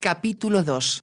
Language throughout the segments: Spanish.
Capítulo 2.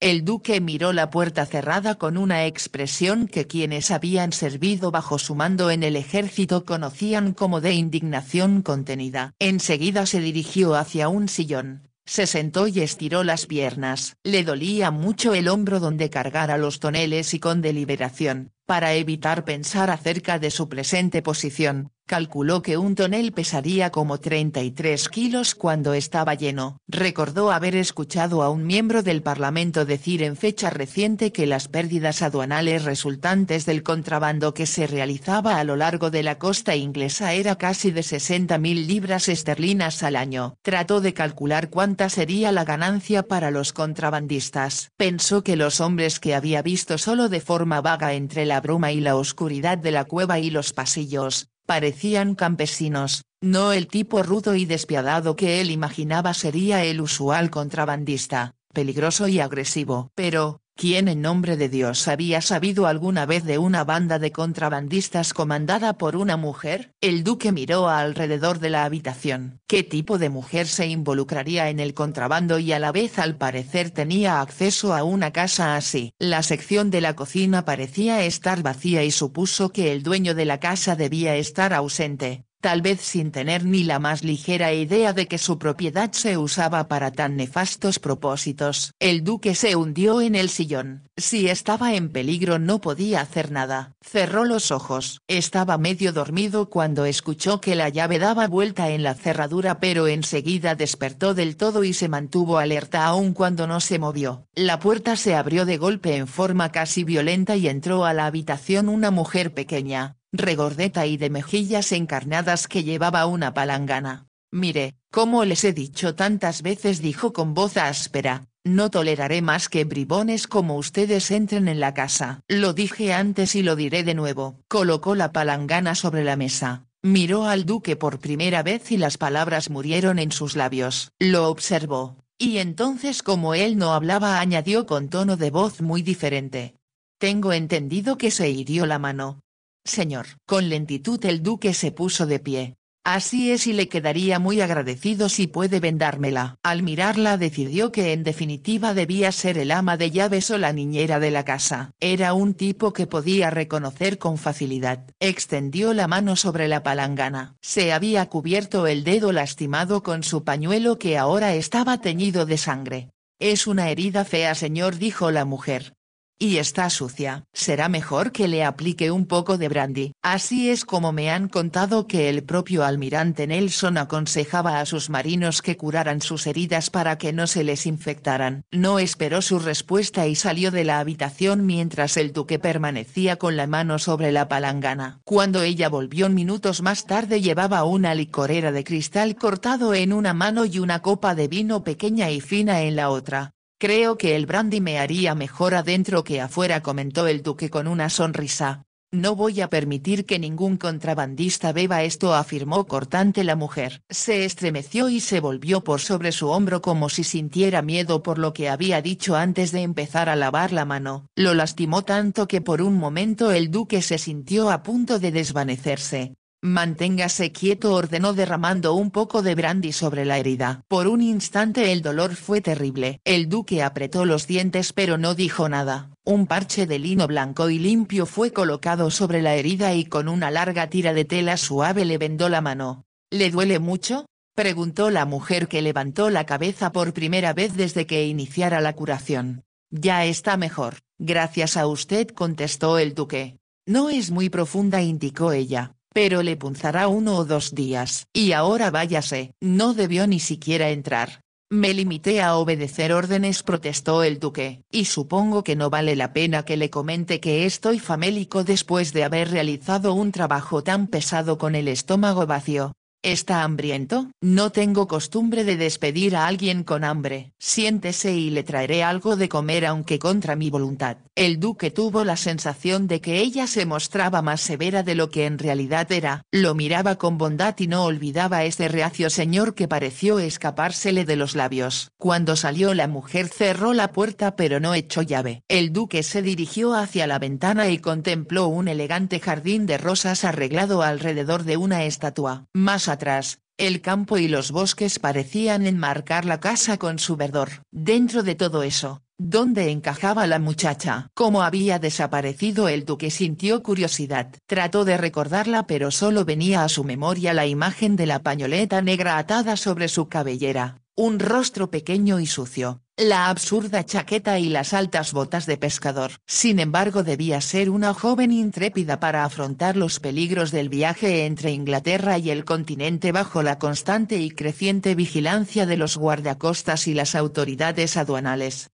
El duque miró la puerta cerrada con una expresión que quienes habían servido bajo su mando en el ejército conocían como de indignación contenida. Enseguida se dirigió hacia un sillón, se sentó y estiró las piernas. Le dolía mucho el hombro donde cargara los toneles y con deliberación, para evitar pensar acerca de su presente posición, Calculó que un tonel pesaría como 33 kilos cuando estaba lleno. Recordó haber escuchado a un miembro del Parlamento decir en fecha reciente que las pérdidas aduanales resultantes del contrabando que se realizaba a lo largo de la costa inglesa era casi de 60.000 libras esterlinas al año. Trató de calcular cuánta sería la ganancia para los contrabandistas. Pensó que los hombres que había visto solo de forma vaga entre la bruma y la oscuridad de la cueva y los pasillos, parecían campesinos, no el tipo rudo y despiadado que él imaginaba sería el usual contrabandista, peligroso y agresivo. Pero, ¿Quién en nombre de Dios había sabido alguna vez de una banda de contrabandistas comandada por una mujer? El duque miró alrededor de la habitación. ¿Qué tipo de mujer se involucraría en el contrabando y a la vez al parecer tenía acceso a una casa así? La sección de la cocina parecía estar vacía y supuso que el dueño de la casa debía estar ausente tal vez sin tener ni la más ligera idea de que su propiedad se usaba para tan nefastos propósitos. El duque se hundió en el sillón, si estaba en peligro no podía hacer nada. Cerró los ojos, estaba medio dormido cuando escuchó que la llave daba vuelta en la cerradura pero enseguida despertó del todo y se mantuvo alerta aun cuando no se movió. La puerta se abrió de golpe en forma casi violenta y entró a la habitación una mujer pequeña, regordeta y de mejillas encarnadas que llevaba una palangana. Mire, como les he dicho tantas veces dijo con voz áspera, no toleraré más que bribones como ustedes entren en la casa. Lo dije antes y lo diré de nuevo. Colocó la palangana sobre la mesa. Miró al duque por primera vez y las palabras murieron en sus labios. Lo observó. Y entonces como él no hablaba añadió con tono de voz muy diferente. Tengo entendido que se hirió la mano, Señor. Con lentitud el duque se puso de pie. Así es y le quedaría muy agradecido si puede vendármela. Al mirarla decidió que en definitiva debía ser el ama de llaves o la niñera de la casa. Era un tipo que podía reconocer con facilidad. Extendió la mano sobre la palangana. Se había cubierto el dedo lastimado con su pañuelo que ahora estaba teñido de sangre. Es una herida fea señor dijo la mujer. Y está sucia. Será mejor que le aplique un poco de brandy. Así es como me han contado que el propio almirante Nelson aconsejaba a sus marinos que curaran sus heridas para que no se les infectaran. No esperó su respuesta y salió de la habitación mientras el duque permanecía con la mano sobre la palangana. Cuando ella volvió minutos más tarde llevaba una licorera de cristal cortado en una mano y una copa de vino pequeña y fina en la otra. Creo que el brandy me haría mejor adentro que afuera comentó el duque con una sonrisa. No voy a permitir que ningún contrabandista beba esto afirmó cortante la mujer. Se estremeció y se volvió por sobre su hombro como si sintiera miedo por lo que había dicho antes de empezar a lavar la mano. Lo lastimó tanto que por un momento el duque se sintió a punto de desvanecerse. Manténgase quieto ordenó derramando un poco de brandy sobre la herida. Por un instante el dolor fue terrible. El duque apretó los dientes pero no dijo nada. Un parche de lino blanco y limpio fue colocado sobre la herida y con una larga tira de tela suave le vendó la mano. ¿Le duele mucho? preguntó la mujer que levantó la cabeza por primera vez desde que iniciara la curación. Ya está mejor, gracias a usted contestó el duque. No es muy profunda indicó ella pero le punzará uno o dos días. Y ahora váyase, no debió ni siquiera entrar. Me limité a obedecer órdenes, protestó el duque, y supongo que no vale la pena que le comente que estoy famélico después de haber realizado un trabajo tan pesado con el estómago vacío. ¿Está hambriento? No tengo costumbre de despedir a alguien con hambre. Siéntese y le traeré algo de comer aunque contra mi voluntad. El duque tuvo la sensación de que ella se mostraba más severa de lo que en realidad era. Lo miraba con bondad y no olvidaba ese reacio señor que pareció escapársele de los labios. Cuando salió la mujer cerró la puerta pero no echó llave. El duque se dirigió hacia la ventana y contempló un elegante jardín de rosas arreglado alrededor de una estatua. Más atrás, el campo y los bosques parecían enmarcar la casa con su verdor. Dentro de todo eso, ¿dónde encajaba la muchacha? Como había desaparecido el duque sintió curiosidad. Trató de recordarla pero solo venía a su memoria la imagen de la pañoleta negra atada sobre su cabellera, un rostro pequeño y sucio, la absurda chaqueta y las altas botas de pescador. Sin embargo debía ser una joven intrépida para afrontar los peligros del viaje entre Inglaterra y el continente bajo la constante y creciente vigilancia de los guardacostas y las autoridades aduanales.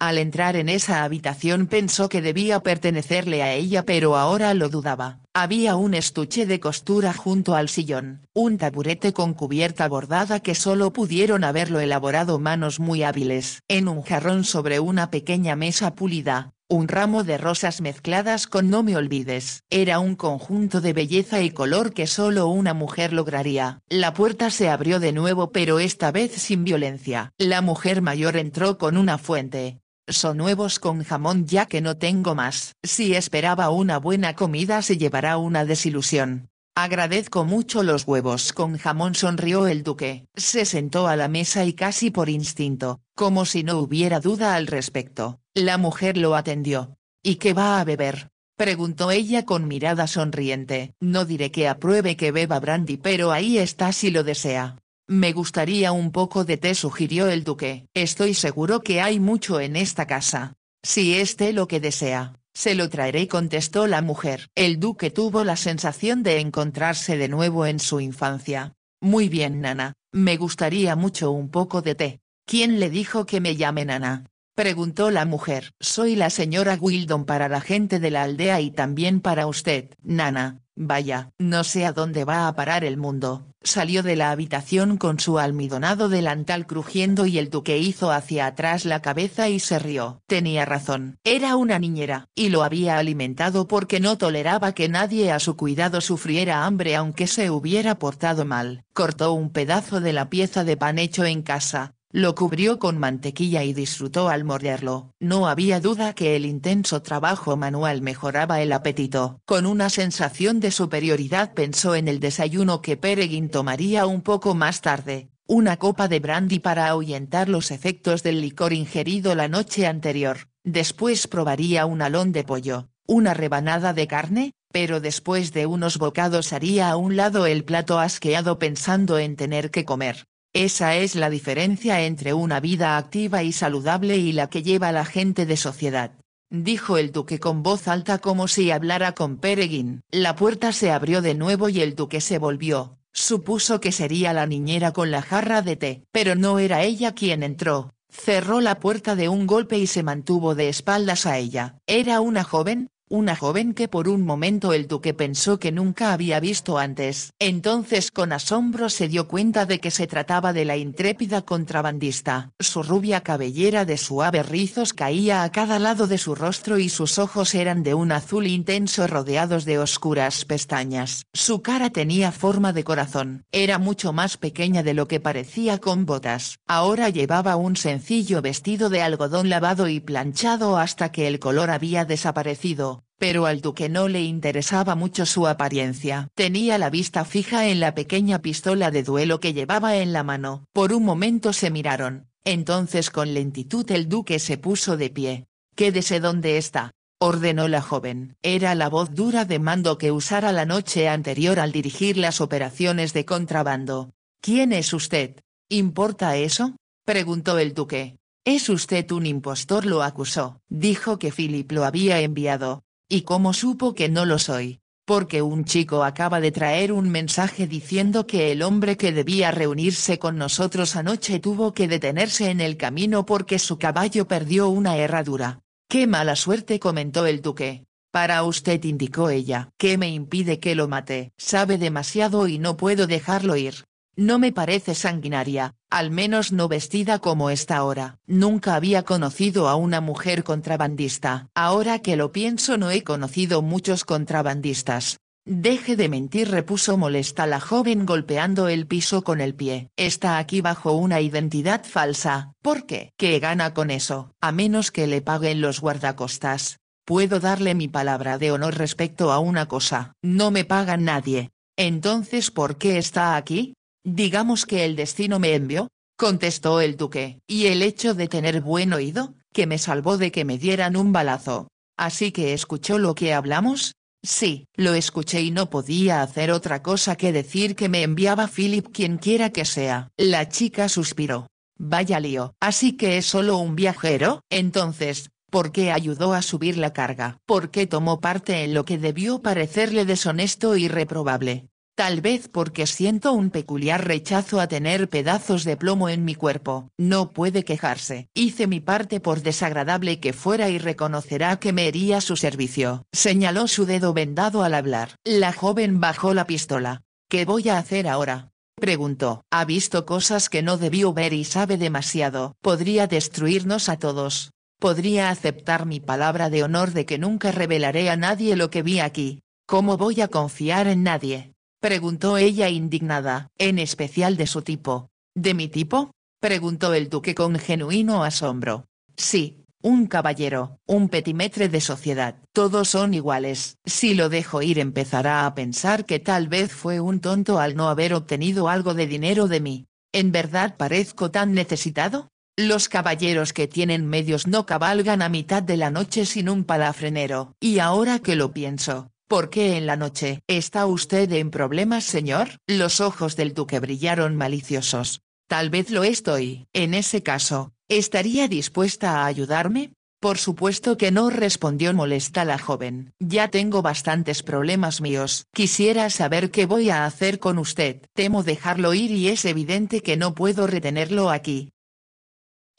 Al entrar en esa habitación pensó que debía pertenecerle a ella pero ahora lo dudaba. Había un estuche de costura junto al sillón, un taburete con cubierta bordada que solo pudieron haberlo elaborado manos muy hábiles. En un jarrón sobre una pequeña mesa pulida, un ramo de rosas mezcladas con no me olvides. Era un conjunto de belleza y color que solo una mujer lograría. La puerta se abrió de nuevo pero esta vez sin violencia. La mujer mayor entró con una fuente, son huevos con jamón ya que no tengo más. Si esperaba una buena comida se llevará una desilusión. Agradezco mucho los huevos con jamón, sonrió el duque. Se sentó a la mesa y casi por instinto, como si no hubiera duda al respecto, la mujer lo atendió. ¿Y qué va a beber? preguntó ella con mirada sonriente. No diré que apruebe que beba brandy, pero ahí está si lo desea. Me gustaría un poco de té, sugirió el duque. Estoy seguro que hay mucho en esta casa. Si es lo que desea, se lo traeré, contestó la mujer. El duque tuvo la sensación de encontrarse de nuevo en su infancia. Muy bien, Nana, me gustaría mucho un poco de té. ¿Quién le dijo que me llame Nana? preguntó la mujer. Soy la señora Wildon para la gente de la aldea y también para usted. Nana, vaya, no sé a dónde va a parar el mundo. Salió de la habitación con su almidonado delantal crujiendo y el duque hizo hacia atrás la cabeza y se rió. Tenía razón. Era una niñera, y lo había alimentado porque no toleraba que nadie a su cuidado sufriera hambre aunque se hubiera portado mal. Cortó un pedazo de la pieza de pan hecho en casa, lo cubrió con mantequilla y disfrutó al morderlo. No había duda que el intenso trabajo manual mejoraba el apetito. Con una sensación de superioridad pensó en el desayuno que Peregrin tomaría un poco más tarde, una copa de brandy para ahuyentar los efectos del licor ingerido la noche anterior. Después probaría un alón de pollo, una rebanada de carne, pero después de unos bocados haría a un lado el plato asqueado pensando en tener que comer. Esa es la diferencia entre una vida activa y saludable y la que lleva la gente de sociedad. Dijo el duque con voz alta como si hablara con Pereguín. La puerta se abrió de nuevo y el duque se volvió. Supuso que sería la niñera con la jarra de té, pero no era ella quien entró. Cerró la puerta de un golpe y se mantuvo de espaldas a ella. Era una joven, una joven que por un momento el duque pensó que nunca había visto antes. Entonces con asombro se dio cuenta de que se trataba de la intrépida contrabandista. Su rubia cabellera de suaves rizos caía a cada lado de su rostro y sus ojos eran de un azul intenso rodeados de oscuras pestañas. Su cara tenía forma de corazón, era mucho más pequeña de lo que parecía con botas. Ahora llevaba un sencillo vestido de algodón lavado y planchado hasta que el color había desaparecido pero al duque no le interesaba mucho su apariencia. Tenía la vista fija en la pequeña pistola de duelo que llevaba en la mano. Por un momento se miraron, entonces con lentitud el duque se puso de pie. Quédese donde está, ordenó la joven. Era la voz dura de mando que usara la noche anterior al dirigir las operaciones de contrabando. ¿Quién es usted? ¿Importa eso? preguntó el duque. Es usted un impostor, lo acusó. Dijo que Philip lo había enviado, ¿Y cómo supo que no lo soy? Porque un chico acaba de traer un mensaje diciendo que el hombre que debía reunirse con nosotros anoche tuvo que detenerse en el camino porque su caballo perdió una herradura. Qué mala suerte comentó el duque. Para usted indicó ella. ¿Qué me impide que lo mate? Sabe demasiado y no puedo dejarlo ir. No me parece sanguinaria, al menos no vestida como está ahora. Nunca había conocido a una mujer contrabandista. Ahora que lo pienso no he conocido muchos contrabandistas. Deje de mentir, repuso molesta la joven golpeando el piso con el pie. Está aquí bajo una identidad falsa. ¿Por qué? ¿Qué gana con eso? A menos que le paguen los guardacostas. Puedo darle mi palabra de honor respecto a una cosa. No me pagan nadie. Entonces, ¿por qué está aquí? Digamos que el destino me envió, contestó el duque, y el hecho de tener buen oído, que me salvó de que me dieran un balazo. Así que escuchó lo que hablamos. Sí, lo escuché y no podía hacer otra cosa que decir que me enviaba Philip quienquiera que sea. La chica suspiró. Vaya lío. Así que es solo un viajero. Entonces, ¿Por qué ayudó a subir la carga? ¿Por qué tomó parte en lo que debió parecerle deshonesto y reprobable? Tal vez porque siento un peculiar rechazo a tener pedazos de plomo en mi cuerpo. No puede quejarse. Hice mi parte por desagradable que fuera y reconocerá que me haría su servicio. Señaló su dedo vendado al hablar. La joven bajó la pistola. ¿Qué voy a hacer ahora? Preguntó. Ha visto cosas que no debió ver y sabe demasiado. Podría destruirnos a todos. Podría aceptar mi palabra de honor de que nunca revelaré a nadie lo que vi aquí. ¿Cómo voy a confiar en nadie? preguntó ella indignada, en especial de su tipo. ¿De mi tipo? preguntó el duque con genuino asombro. Sí, un caballero, un petimetre de sociedad, todos son iguales. Si lo dejo ir empezará a pensar que tal vez fue un tonto al no haber obtenido algo de dinero de mí. ¿En verdad parezco tan necesitado? Los caballeros que tienen medios no cabalgan a mitad de la noche sin un palafrenero. Y ahora que lo pienso, ¿Por qué en la noche? ¿Está usted en problemas, señor? Los ojos del duque brillaron maliciosos. Tal vez lo estoy. En ese caso, ¿estaría dispuesta a ayudarme? Por supuesto que no respondió molesta la joven. Ya tengo bastantes problemas míos. Quisiera saber qué voy a hacer con usted. Temo dejarlo ir y es evidente que no puedo retenerlo aquí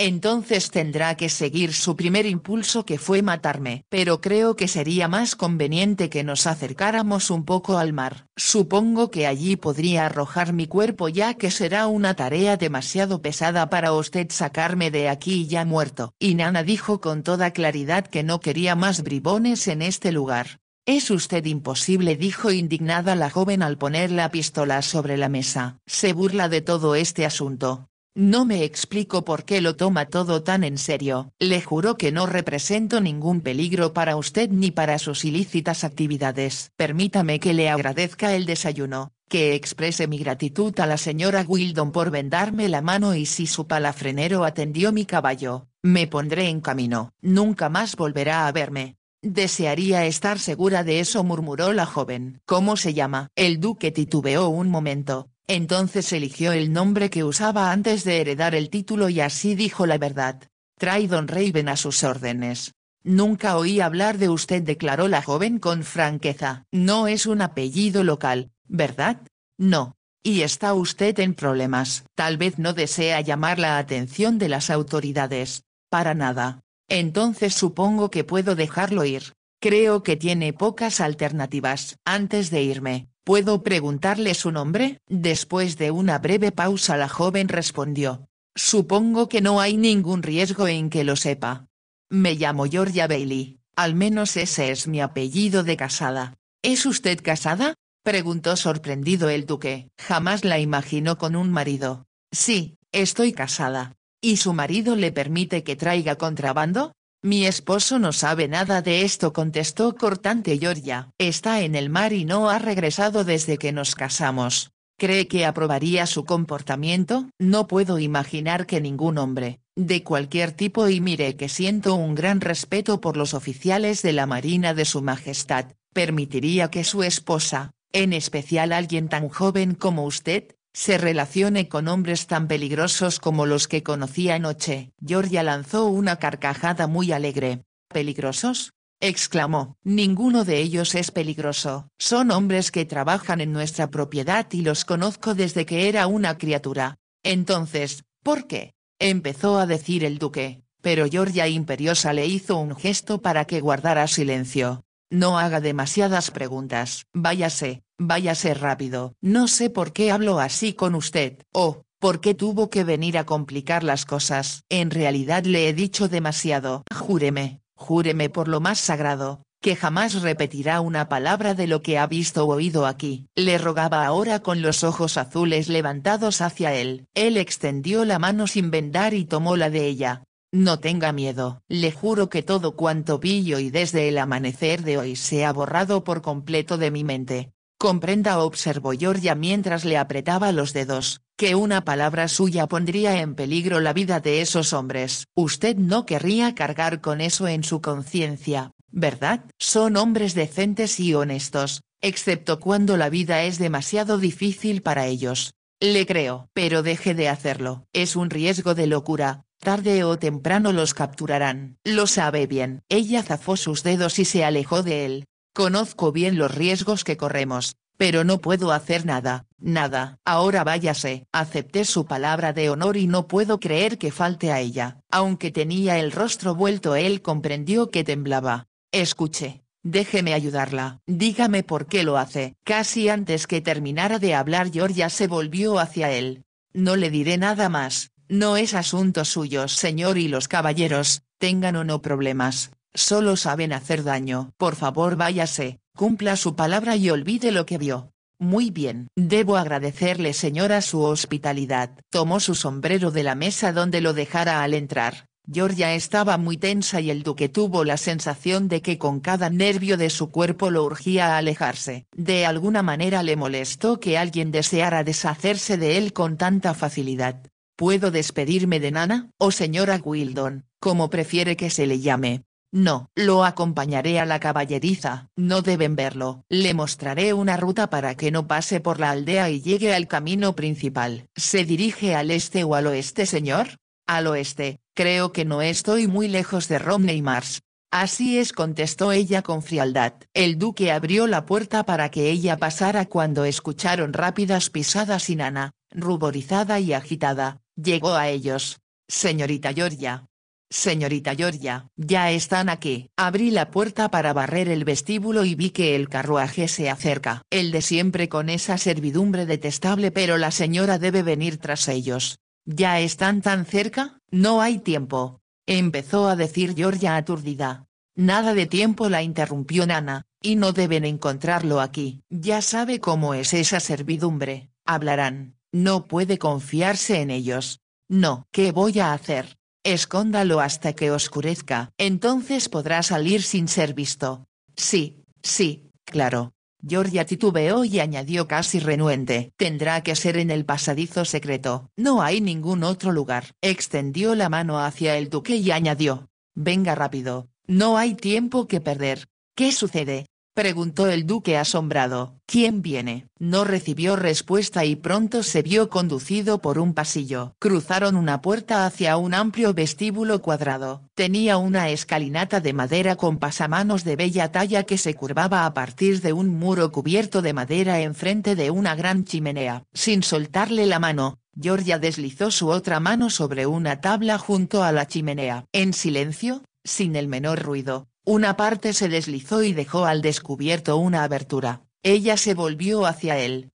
entonces tendrá que seguir su primer impulso que fue matarme. Pero creo que sería más conveniente que nos acercáramos un poco al mar. Supongo que allí podría arrojar mi cuerpo ya que será una tarea demasiado pesada para usted sacarme de aquí ya muerto. Y Nana dijo con toda claridad que no quería más bribones en este lugar. Es usted imposible, dijo indignada la joven al poner la pistola sobre la mesa. Se burla de todo este asunto. No me explico por qué lo toma todo tan en serio. Le juro que no represento ningún peligro para usted ni para sus ilícitas actividades. Permítame que le agradezca el desayuno, que exprese mi gratitud a la señora Wildon por vendarme la mano y si su palafrenero atendió mi caballo, me pondré en camino. Nunca más volverá a verme. Desearía estar segura de eso, murmuró la joven. ¿Cómo se llama? El duque titubeó un momento, entonces eligió el nombre que usaba antes de heredar el título y así dijo la verdad. Trae Don Raven a sus órdenes. Nunca oí hablar de usted, declaró la joven con franqueza. No es un apellido local, ¿verdad? No. Y está usted en problemas. Tal vez no desea llamar la atención de las autoridades. Para nada. Entonces supongo que puedo dejarlo ir. Creo que tiene pocas alternativas. Antes de irme, ¿Puedo preguntarle su nombre? Después de una breve pausa la joven respondió. Supongo que no hay ningún riesgo en que lo sepa. Me llamo Georgia Bailey, al menos ese es mi apellido de casada. ¿Es usted casada? preguntó sorprendido el duque. Jamás la imaginó con un marido. Sí, estoy casada. ¿Y su marido le permite que traiga contrabando? Mi esposo no sabe nada de esto, contestó cortante Georgia. Está en el mar y no ha regresado desde que nos casamos. ¿Cree que aprobaría su comportamiento? No puedo imaginar que ningún hombre, de cualquier tipo y mire que siento un gran respeto por los oficiales de la Marina de Su Majestad, permitiría que su esposa, en especial alguien tan joven como usted, se relacione con hombres tan peligrosos como los que conocí anoche. Georgia lanzó una carcajada muy alegre. ¿Peligrosos? exclamó. Ninguno de ellos es peligroso. Son hombres que trabajan en nuestra propiedad y los conozco desde que era una criatura. Entonces, ¿por qué? empezó a decir el duque, pero Georgia imperiosa le hizo un gesto para que guardara silencio. No haga demasiadas preguntas. Váyase, váyase rápido. No sé por qué hablo así con usted. Oh, ¿por qué tuvo que venir a complicar las cosas? En realidad le he dicho demasiado. Júreme, júreme por lo más sagrado, que jamás repetirá una palabra de lo que ha visto o oído aquí. Le rogaba ahora con los ojos azules levantados hacia él. Él extendió la mano sin vendar y tomó la de ella. No tenga miedo, le juro que todo cuanto pillo y desde el amanecer de hoy se ha borrado por completo de mi mente. Comprenda, observó Georgia mientras le apretaba los dedos, que una palabra suya pondría en peligro la vida de esos hombres. Usted no querría cargar con eso en su conciencia, ¿verdad? Son hombres decentes y honestos, excepto cuando la vida es demasiado difícil para ellos. Le creo, pero deje de hacerlo. Es un riesgo de locura, Tarde o temprano los capturarán. Lo sabe bien. Ella zafó sus dedos y se alejó de él. Conozco bien los riesgos que corremos, pero no puedo hacer nada, nada. Ahora váyase. Acepté su palabra de honor y no puedo creer que falte a ella. Aunque tenía el rostro vuelto, él comprendió que temblaba. Escuche. Déjeme ayudarla. Dígame por qué lo hace. Casi antes que terminara de hablar, Georgia se volvió hacia él. No le diré nada más, no es asunto suyo, señor y los caballeros, tengan o no problemas, solo saben hacer daño. Por favor váyase, cumpla su palabra y olvide lo que vio. Muy bien. Debo agradecerle señora su hospitalidad. Tomó su sombrero de la mesa donde lo dejara al entrar. Georgia estaba muy tensa y el duque tuvo la sensación de que con cada nervio de su cuerpo lo urgía a alejarse. De alguna manera le molestó que alguien deseara deshacerse de él con tanta facilidad. ¿Puedo despedirme de Nana? O oh señora Wildon, como prefiere que se le llame. No, lo acompañaré a la caballeriza, no deben verlo, le mostraré una ruta para que no pase por la aldea y llegue al camino principal. ¿Se dirige al este o al oeste, señor? Al oeste, creo que no estoy muy lejos de Romney Mars. Así es, contestó ella con frialdad. El duque abrió la puerta para que ella pasara cuando escucharon rápidas pisadas y Nana, ruborizada y agitada, Llegó a ellos. Señorita Georgia. Señorita Georgia, ya están aquí. Abrí la puerta para barrer el vestíbulo y vi que el carruaje se acerca. El de siempre con esa servidumbre detestable pero la señora debe venir tras ellos. Ya están tan cerca, no hay tiempo. Empezó a decir Georgia aturdida. Nada de tiempo la interrumpió Nana, y no deben encontrarlo aquí. Ya sabe cómo es esa servidumbre, hablarán. No puede confiarse en ellos. No. ¿Qué voy a hacer? Escóndalo hasta que oscurezca. Entonces podrá salir sin ser visto. Sí, sí, claro. Georgia titubeó y añadió casi renuente. Tendrá que ser en el pasadizo secreto. No hay ningún otro lugar. Extendió la mano hacia el duque y añadió. Venga rápido. No hay tiempo que perder. ¿Qué sucede? preguntó el duque asombrado. ¿Quién viene? No recibió respuesta y pronto se vio conducido por un pasillo. Cruzaron una puerta hacia un amplio vestíbulo cuadrado. Tenía una escalinata de madera con pasamanos de bella talla que se curvaba a partir de un muro cubierto de madera enfrente de una gran chimenea. Sin soltarle la mano, Georgia deslizó su otra mano sobre una tabla junto a la chimenea. En silencio, sin el menor ruido, una parte se deslizó y dejó al descubierto una abertura. Ella se volvió hacia él.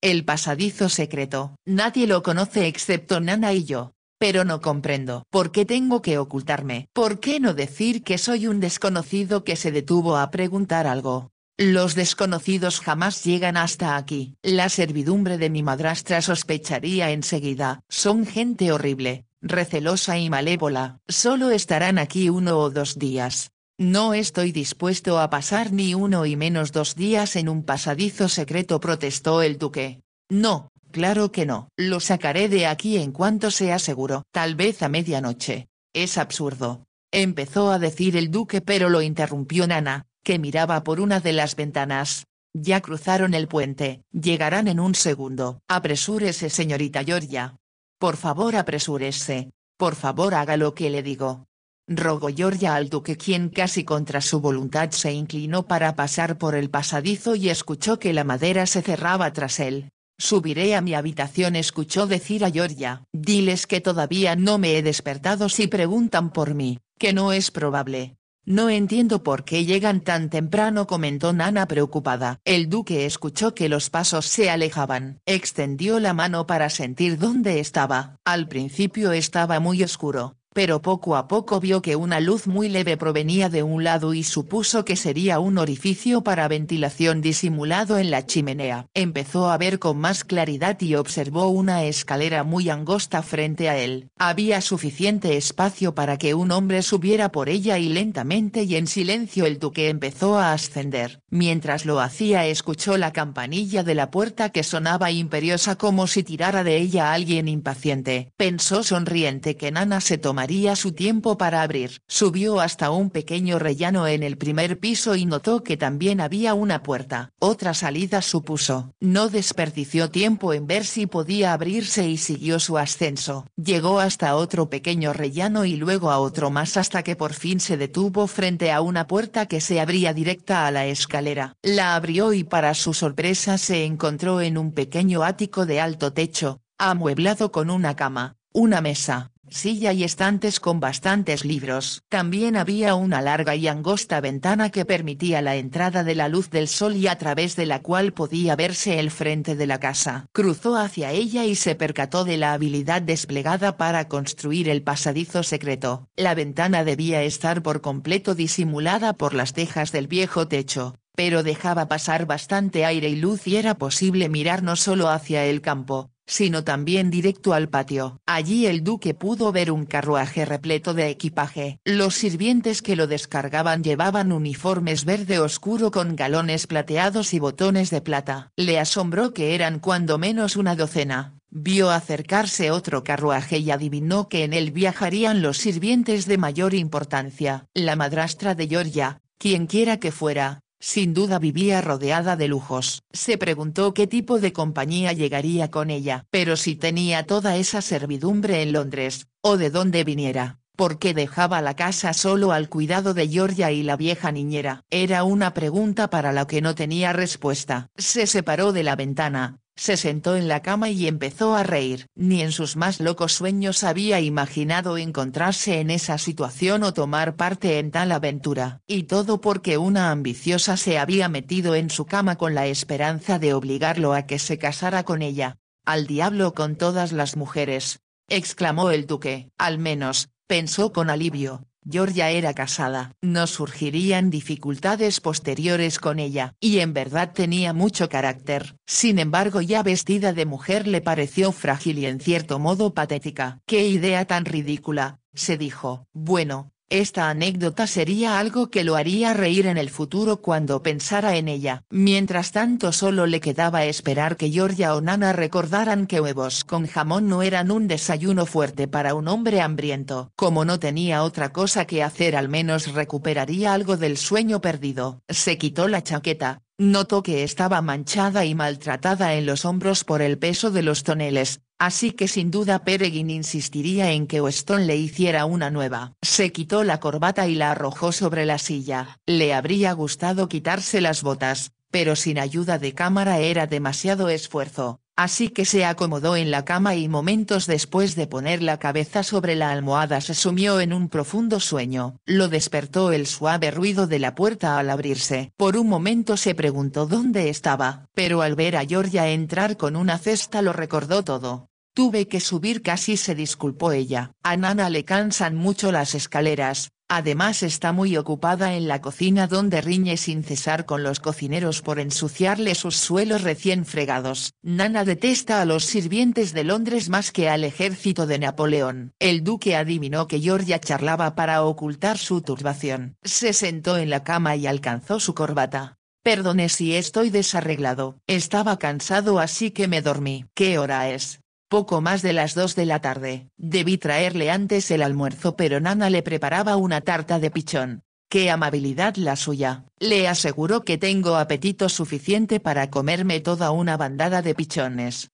El pasadizo secreto. Nadie lo conoce excepto Nana y yo. Pero no comprendo. ¿Por qué tengo que ocultarme? ¿Por qué no decir que soy un desconocido que se detuvo a preguntar algo? Los desconocidos jamás llegan hasta aquí. La servidumbre de mi madrastra sospecharía enseguida. Son gente horrible, recelosa y malévola, solo estarán aquí uno o dos días. No estoy dispuesto a pasar ni uno y menos dos días en un pasadizo secreto, protestó el duque. No, claro que no. Lo sacaré de aquí en cuanto sea seguro, tal vez a medianoche. Es absurdo. Empezó a decir el duque pero lo interrumpió Nana, que miraba por una de las ventanas. Ya cruzaron el puente, llegarán en un segundo. Apresúrese señorita Georgia. Por favor apresúrese, por favor haga lo que le digo. Rogó Georgia al duque quien casi contra su voluntad se inclinó para pasar por el pasadizo y escuchó que la madera se cerraba tras él. Subiré a mi habitación escuchó decir a Georgia, diles que todavía no me he despertado si preguntan por mí, que no es probable, no entiendo por qué llegan tan temprano comentó Nana preocupada. El duque escuchó que los pasos se alejaban. Extendió la mano para sentir dónde estaba. Al principio estaba muy oscuro, pero poco a poco vio que una luz muy leve provenía de un lado y supuso que sería un orificio para ventilación disimulado en la chimenea. Empezó a ver con más claridad y observó una escalera muy angosta frente a él. Había suficiente espacio para que un hombre subiera por ella y lentamente y en silencio el duque empezó a ascender. Mientras lo hacía escuchó la campanilla de la puerta que sonaba imperiosa como si tirara de ella alguien impaciente. Pensó sonriente que Nana se tomaría su tiempo para abrir. Subió hasta un pequeño rellano en el primer piso y notó que también había una puerta. Otra salida supuso. No desperdició tiempo en ver si podía abrirse y siguió su ascenso. Llegó hasta otro pequeño rellano y luego a otro más hasta que por fin se detuvo frente a una puerta que se abría directa a la escalera. La abrió y para su sorpresa se encontró en un pequeño ático de alto techo, amueblado con una cama, una mesa, silla y estantes con bastantes libros. También había una larga y angosta ventana que permitía la entrada de la luz del sol y a través de la cual podía verse el frente de la casa. Cruzó hacia ella y se percató de la habilidad desplegada para construir el pasadizo secreto. La ventana debía estar por completo disimulada por las tejas del viejo techo, pero dejaba pasar bastante aire y luz y era posible mirar no solo hacia el campo, sino también directo al patio. Allí el duque pudo ver un carruaje repleto de equipaje. Los sirvientes que lo descargaban llevaban uniformes verde oscuro con galones plateados y botones de plata. Le asombró que eran cuando menos una docena. Vio acercarse otro carruaje y adivinó que en él viajarían los sirvientes de mayor importancia. La madrastra de Georgia, quienquiera que fuera, sin duda vivía rodeada de lujos. Se preguntó qué tipo de compañía llegaría con ella. Pero si tenía toda esa servidumbre en Londres, o de dónde viniera, ¿por qué dejaba la casa solo al cuidado de Georgia y la vieja niñera? Era una pregunta para la que no tenía respuesta. Se separó de la ventana, se sentó en la cama y empezó a reír. Ni en sus más locos sueños había imaginado encontrarse en esa situación o tomar parte en tal aventura. Y todo porque una ambiciosa se había metido en su cama con la esperanza de obligarlo a que se casara con ella. Al diablo con todas las mujeres, exclamó el duque. Al menos, pensó con alivio, Georgia era casada, no surgirían dificultades posteriores con ella, y en verdad tenía mucho carácter, sin embargo ya vestida de mujer le pareció frágil y en cierto modo patética. ¡Qué idea tan ridícula! se dijo. Bueno, esta anécdota sería algo que lo haría reír en el futuro cuando pensara en ella. Mientras tanto solo le quedaba esperar que Georgia o Nana recordaran que huevos con jamón no eran un desayuno fuerte para un hombre hambriento. Como no tenía otra cosa que hacer al menos recuperaría algo del sueño perdido. Se quitó la chaqueta, Notó que estaba manchada y maltratada en los hombros por el peso de los toneles, así que sin duda Peregrin insistiría en que Weston le hiciera una nueva. Se quitó la corbata y la arrojó sobre la silla. Le habría gustado quitarse las botas, pero sin ayuda de cámara era demasiado esfuerzo. Así que se acomodó en la cama y momentos después de poner la cabeza sobre la almohada se sumió en un profundo sueño. Lo despertó el suave ruido de la puerta al abrirse. Por un momento se preguntó dónde estaba, pero al ver a Georgia entrar con una cesta lo recordó todo. Tuve que subir casi se disculpó ella. A Nana le cansan mucho las escaleras, Además está muy ocupada en la cocina donde riñe sin cesar con los cocineros por ensuciarle sus suelos recién fregados. Nana detesta a los sirvientes de Londres más que al ejército de Napoleón. El duque adivinó que Georgia charlaba para ocultar su turbación. Se sentó en la cama y alcanzó su corbata. Perdone si estoy desarreglado. Estaba cansado así que me dormí. ¿Qué hora es? Poco más de las dos de la tarde, debí traerle antes el almuerzo pero Nana le preparaba una tarta de pichón. ¡Qué amabilidad la suya! Le aseguró que tengo apetito suficiente para comerme toda una bandada de pichones.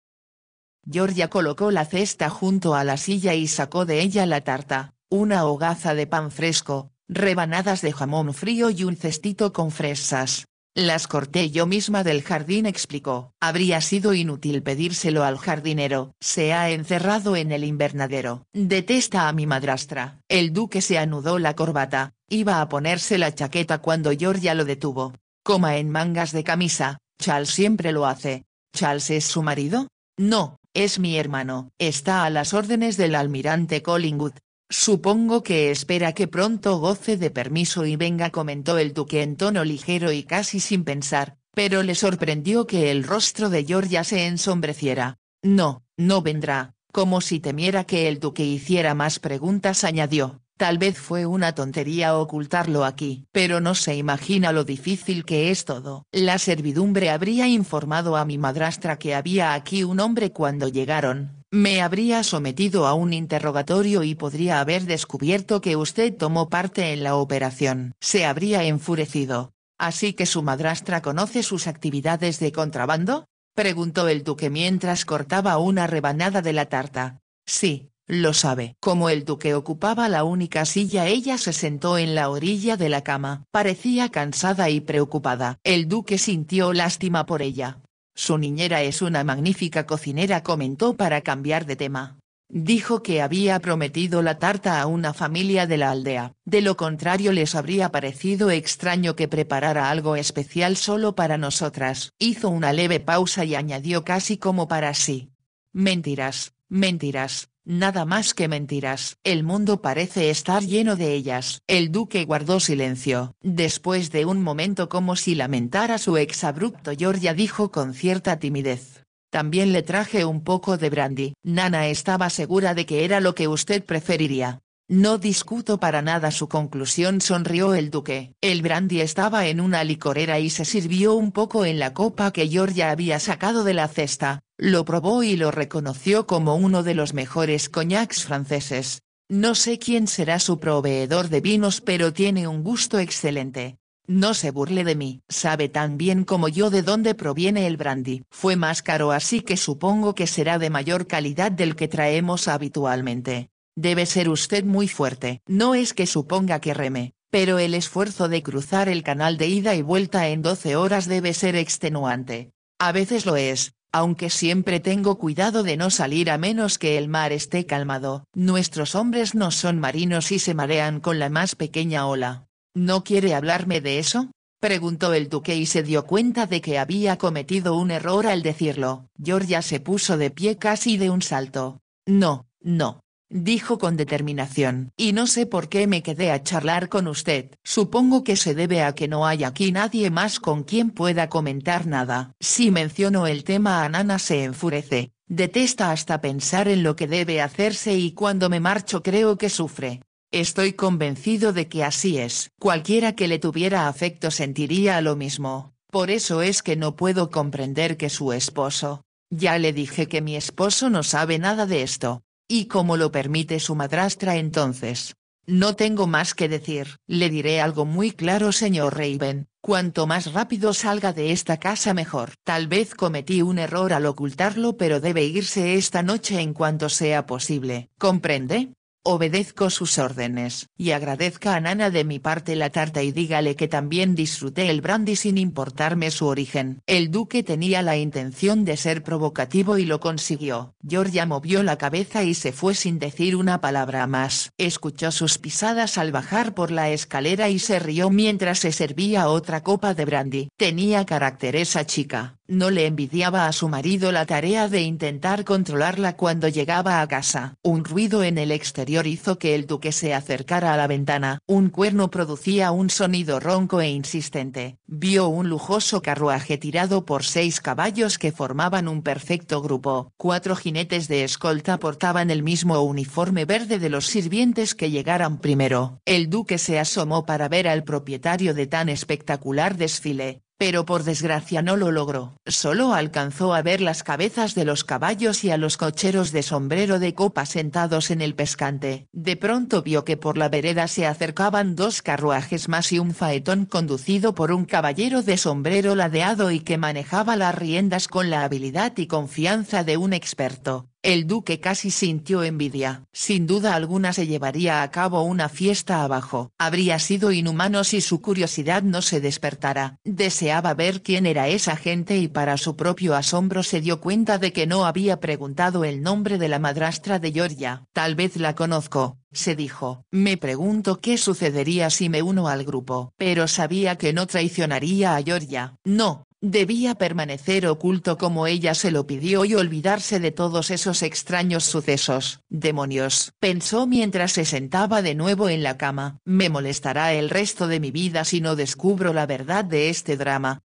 Georgia colocó la cesta junto a la silla y sacó de ella la tarta, una hogaza de pan fresco, rebanadas de jamón frío y un cestito con fresas. Las corté yo misma del jardín, explicó. Habría sido inútil pedírselo al jardinero, se ha encerrado en el invernadero. Detesta a mi madrastra. El duque se anudó la corbata, iba a ponerse la chaqueta cuando Georgia lo detuvo. Coma en mangas de camisa, Charles siempre lo hace. ¿Charles es su marido? No, es mi hermano. Está a las órdenes del almirante Collingwood, Supongo que espera que pronto goce de permiso y venga, comentó el duque en tono ligero y casi sin pensar, pero le sorprendió que el rostro de Georgia se ensombreciera. No, no vendrá, como si temiera que el duque hiciera más preguntas, añadió. Tal vez fue una tontería ocultarlo aquí, pero no se imagina lo difícil que es todo. La servidumbre habría informado a mi madrastra que había aquí un hombre cuando llegaron, me habría sometido a un interrogatorio y podría haber descubierto que usted tomó parte en la operación. Se habría enfurecido. ¿Así que su madrastra conoce sus actividades de contrabando? Preguntó el duque mientras cortaba una rebanada de la tarta. Sí, lo sabe. Como el duque ocupaba la única silla, ella se sentó en la orilla de la cama. Parecía cansada y preocupada. El duque sintió lástima por ella. Su niñera es una magnífica cocinera comentó para cambiar de tema. Dijo que había prometido la tarta a una familia de la aldea, de lo contrario les habría parecido extraño que preparara algo especial solo para nosotras. Hizo una leve pausa y añadió casi como para sí. Mentiras, mentiras, Nada más que mentiras. El mundo parece estar lleno de ellas. El duque guardó silencio. Después de un momento como si lamentara su exabrupto Georgia dijo con cierta timidez. También le traje un poco de brandy. Nana estaba segura de que era lo que usted preferiría. No discuto para nada su conclusión, sonrió el duque. El brandy estaba en una licorera y se sirvió un poco en la copa que Georgia había sacado de la cesta, lo probó y lo reconoció como uno de los mejores coñacs franceses. No sé quién será su proveedor de vinos, pero tiene un gusto excelente. No se burle de mí, sabe tan bien como yo de dónde proviene el brandy. Fue más caro así que supongo que será de mayor calidad del que traemos habitualmente. Debe ser usted muy fuerte. No es que suponga que reme, pero el esfuerzo de cruzar el canal de ida y vuelta en 12 horas debe ser extenuante. A veces lo es, aunque siempre tengo cuidado de no salir a menos que el mar esté calmado. Nuestros hombres no son marinos y se marean con la más pequeña ola. ¿No quiere hablarme de eso? Preguntó el duque y se dio cuenta de que había cometido un error al decirlo. Georgia se puso de pie casi de un salto. No, no, dijo con determinación, y no sé por qué me quedé a charlar con usted. Supongo que se debe a que no hay aquí nadie más con quien pueda comentar nada. Si menciono el tema a Nana se enfurece, detesta hasta pensar en lo que debe hacerse y cuando me marcho creo que sufre. Estoy convencido de que así es. Cualquiera que le tuviera afecto sentiría lo mismo. Por eso es que no puedo comprender que su esposo. Ya le dije que mi esposo no sabe nada de esto. Y como lo permite su madrastra entonces. No tengo más que decir, le diré algo muy claro señor Raven, cuanto más rápido salga de esta casa mejor. Tal vez cometí un error al ocultarlo pero debe irse esta noche en cuanto sea posible, ¿comprende? obedezco sus órdenes. Y agradezca a Nana de mi parte la tarta y dígale que también disfruté el brandy sin importarme su origen. El duque tenía la intención de ser provocativo y lo consiguió. Georgia movió la cabeza y se fue sin decir una palabra más. Escuchó sus pisadas al bajar por la escalera y se rió mientras se servía otra copa de brandy. Tenía carácter esa chica no le envidiaba a su marido la tarea de intentar controlarla cuando llegaba a casa. Un ruido en el exterior hizo que el duque se acercara a la ventana. Un cuerno producía un sonido ronco e insistente. Vio un lujoso carruaje tirado por seis caballos que formaban un perfecto grupo. Cuatro jinetes de escolta portaban el mismo uniforme verde de los sirvientes que llegaran primero. El duque se asomó para ver al propietario de tan espectacular desfile, pero por desgracia no lo logró. Solo alcanzó a ver las cabezas de los caballos y a los cocheros de sombrero de copa sentados en el pescante. De pronto vio que por la vereda se acercaban dos carruajes más y un faetón conducido por un caballero de sombrero ladeado y que manejaba las riendas con la habilidad y confianza de un experto. El duque casi sintió envidia. Sin duda alguna se llevaría a cabo una fiesta abajo. Habría sido inhumano si su curiosidad no se despertara. Deseaba ver quién era esa gente y para su propio asombro se dio cuenta de que no había preguntado el nombre de la madrastra de Georgia. Tal vez la conozco, se dijo. Me pregunto qué sucedería si me uno al grupo. Pero sabía que no traicionaría a Georgia. No, debía permanecer oculto como ella se lo pidió y olvidarse de todos esos extraños sucesos. Demonios, pensó mientras se sentaba de nuevo en la cama, me molestará el resto de mi vida si no descubro la verdad de este drama,